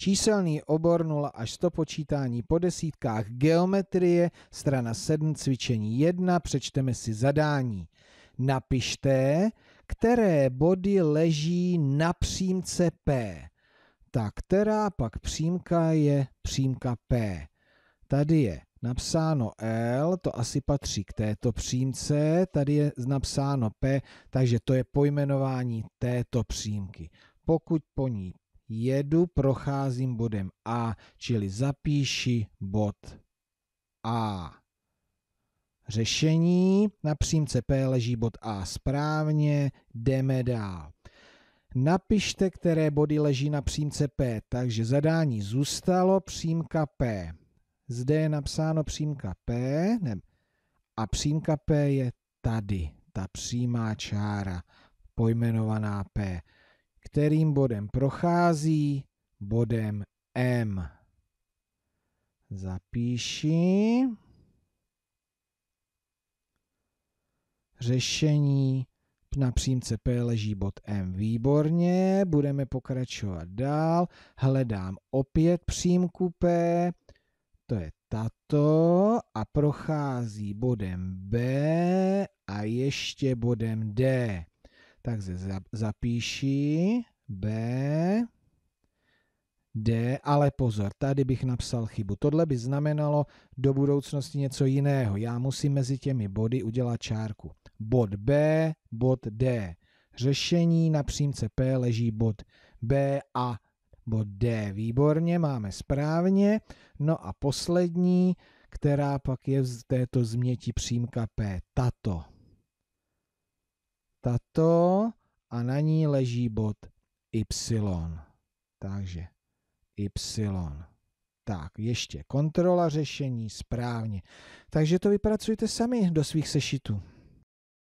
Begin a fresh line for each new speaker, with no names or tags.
Číselný obor 0 až 100 počítání po desítkách geometrie, strana 7 cvičení 1, přečteme si zadání. Napište, které body leží na přímce P. Ta, která pak přímka je přímka P. Tady je napsáno L, to asi patří k této přímce, tady je napsáno P, takže to je pojmenování této přímky. Pokud po ní jedu, procházím bodem A, čili zapíši bod A. Řešení, na přímce P leží bod A správně, jdeme dál. Napište, které body leží na přímce P, takže zadání zůstalo přímka P. Zde je napsáno přímka P ne, a přímka P je tady, ta přímá čára pojmenovaná P kterým bodem prochází, bodem M. Zapíši řešení na přímce P leží bod M. Výborně, budeme pokračovat dál. Hledám opět přímku P, to je tato a prochází bodem B a ještě bodem D. Takže zapíši B, D, ale pozor, tady bych napsal chybu. Tohle by znamenalo do budoucnosti něco jiného. Já musím mezi těmi body udělat čárku. Bod B, bod D. Řešení na přímce P leží bod B a bod D. Výborně, máme správně. No a poslední, která pak je z této změti přímka P, tato tato a na ní leží bod y. Takže y. Tak, ještě kontrola řešení správně. Takže to vypracujte sami do svých sešitů.